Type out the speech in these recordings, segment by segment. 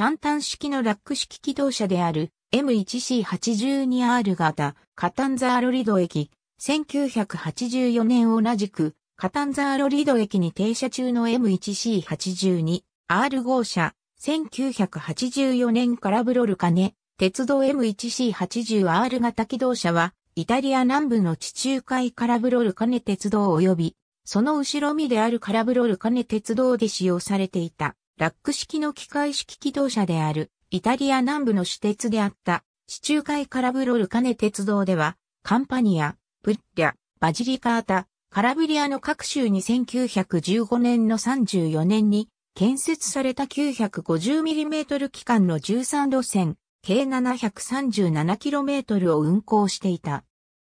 単単式のラック式気動車である M1C82R 型カタンザーロリド駅、1984年同じくカタンザーロリド駅に停車中の M1C82R 号車、1984年からブロルカネ、鉄道 M1C80R 型気動車は、イタリア南部の地中海カラブロルカネ鉄道及び、その後ろ身であるカラブロルカネ鉄道で使用されていた。ラック式の機械式機動車である、イタリア南部の私鉄であった、地中海カラブロルカネ鉄道では、カンパニア、プッリャ、バジリカータ、カラブリアの各州に1915年の34年に建設された 950mm 機関の13路線、計 737km を運行していた。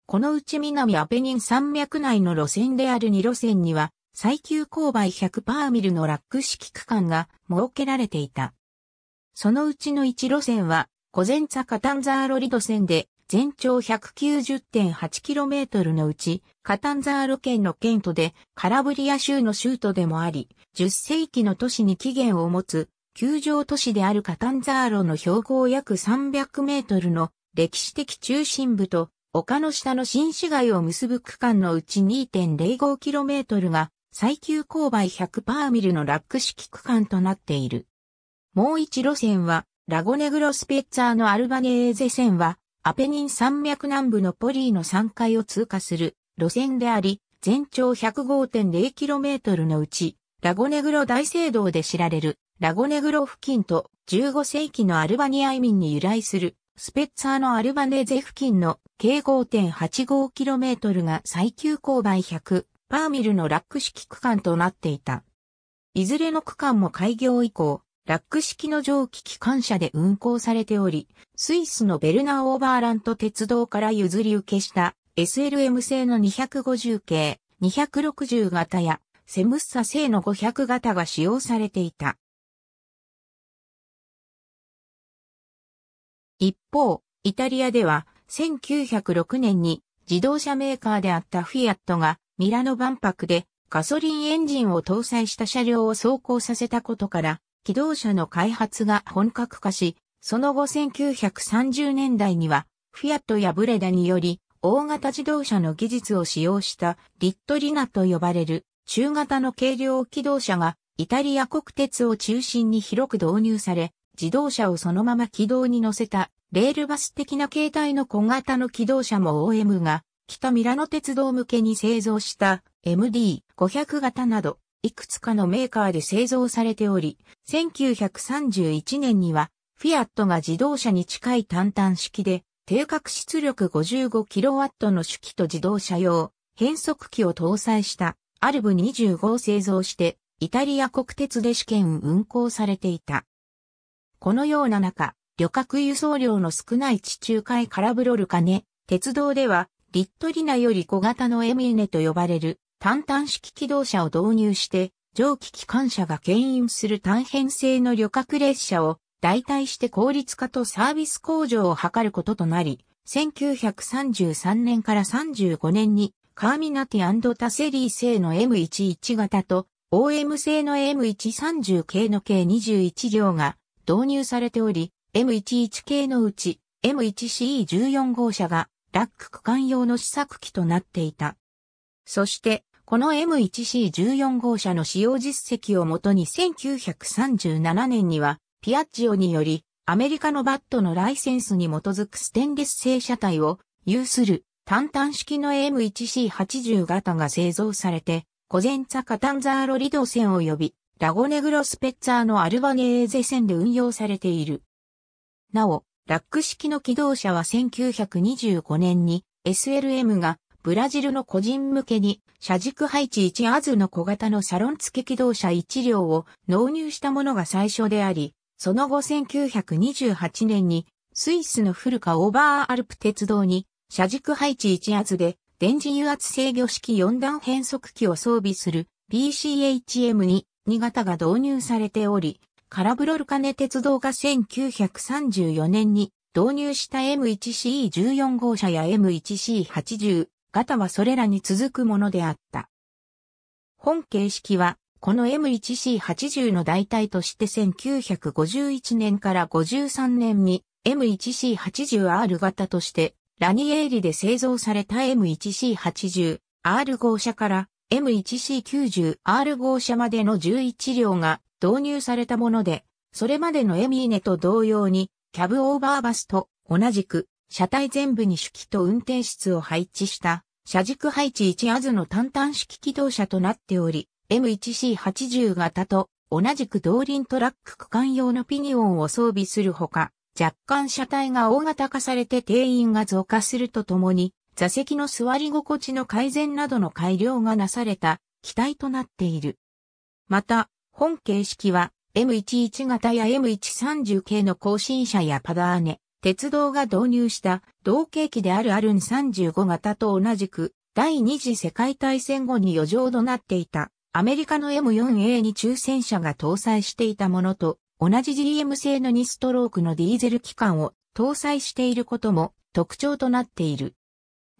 このうち南アペニン山脈内の路線である2路線には、最急勾配100パーミルのラック式区間が設けられていた。そのうちの1路線は、小前ンザーロリド線で、全長 190.8km のうち、カタンザーロ県の県都で、カラブリア州の州都でもあり、10世紀の都市に起源を持つ、球場都市であるカタンザーロの標高約300メートルの歴史的中心部と丘の下の新市街を結ぶ区間のうち 2.05km が最急勾配100パーミルのラック式区間となっている。もう一路線は、ラゴネグロスペッツァーのアルバネーゼ線は、アペニン山脈南部のポリーの山階を通過する路線であり、全長 105.0km のうち、ラゴネグロ大聖堂で知られる、ラゴネグロ付近と15世紀のアルバニア移民に由来する、スペッツァーのアルバネーゼ付近の計 5.85km が最急勾配100パーミルのラック式区間となっていた。いずれの区間も開業以降、ラック式の蒸気機関車で運行されており、スイスのベルナー・オーバーラント鉄道から譲り受けした SLM 製の250系、260型やセムッサ製の500型が使用されていた。一方、イタリアでは1906年に自動車メーカーであったフィアットがミラノ万博でガソリンエンジンを搭載した車両を走行させたことから、機動車の開発が本格化し、その後1930年代には、フィアットやブレダにより、大型自動車の技術を使用したリットリナと呼ばれる中型の軽量機動車がイタリア国鉄を中心に広く導入され、自動車をそのまま軌道に乗せたレールバス的な形態の小型の機動車も OM が北ミラノ鉄道向けに製造した MD500 型など、いくつかのメーカーで製造されており、1931年には、フィアットが自動車に近い単単式で、定格出力 55kW の主機と自動車用、変速機を搭載したアルブ25を製造して、イタリア国鉄で試験運行されていた。このような中、旅客輸送量の少ない地中海カラブロルカネ、鉄道ではリットリナより小型のエミーネと呼ばれる単単式機動車を導入して、蒸気機関車が牽引する単編成の旅客列車を代替して効率化とサービス向上を図ることとなり、1933年から35年にカーミナティタセリー製の M11 型と OM 製の M130 系の計21両が導入されており、M11 系のうち M1CE14 号車がラック区間用の試作機となっていた。そして、この M1C14 号車の使用実績をもとに1937年には、ピアッジオにより、アメリカのバットのライセンスに基づくステンレス製車体を有する単単式の M1C80 型が製造されて、コゼンツァカタンザーロリド線及びラゴネグロスペッツァーのアルバネーゼ線で運用されている。なお、ラック式の機動車は1925年に SLM がブラジルの個人向けに車軸配置1アズの小型のサロン付き機動車1両を納入したものが最初であり、その後1928年にスイスの古川オーバーアルプ鉄道に車軸配置1アズで電磁油圧制御式4段変速機を装備する BCHM に2型が導入されており、カラブロルカネ鉄道が1934年に導入した m 1 c 1 4号車や M1C80 型はそれらに続くものであった。本形式は、この M1C80 の代替として1951年から53年に M1C80R 型としてラニエーリで製造された M1C80R 号車から M1C90R 号車までの11両が導入されたもので、それまでのエミーネと同様に、キャブオーバーバスと同じく、車体全部に主機と運転室を配置した、車軸配置1アズの単単式機動車となっており、M1C80 型と同じく動輪トラック区間用のピニオンを装備するほか、若干車体が大型化されて定員が増加するとともに、座席の座り心地の改善などの改良がなされた機体となっている。また、本形式は M11 型や M130 系の更新車やパダーネ、鉄道が導入した同系機であるアルン35型と同じく第二次世界大戦後に余剰となっていたアメリカの M4A に抽選車が搭載していたものと同じ GM 製の2ストロークのディーゼル機関を搭載していることも特徴となっている。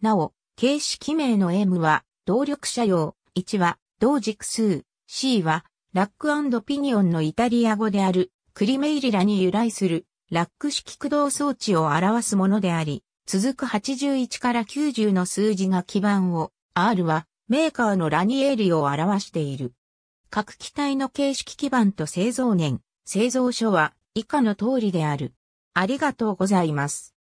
なお、形式名の M は動力車用、1は同軸数、C はラックピニオンのイタリア語である、クリメイリラに由来する、ラック式駆動装置を表すものであり、続く81から90の数字が基盤を、R はメーカーのラニエーリを表している。各機体の形式基盤と製造年、製造所は以下の通りである。ありがとうございます。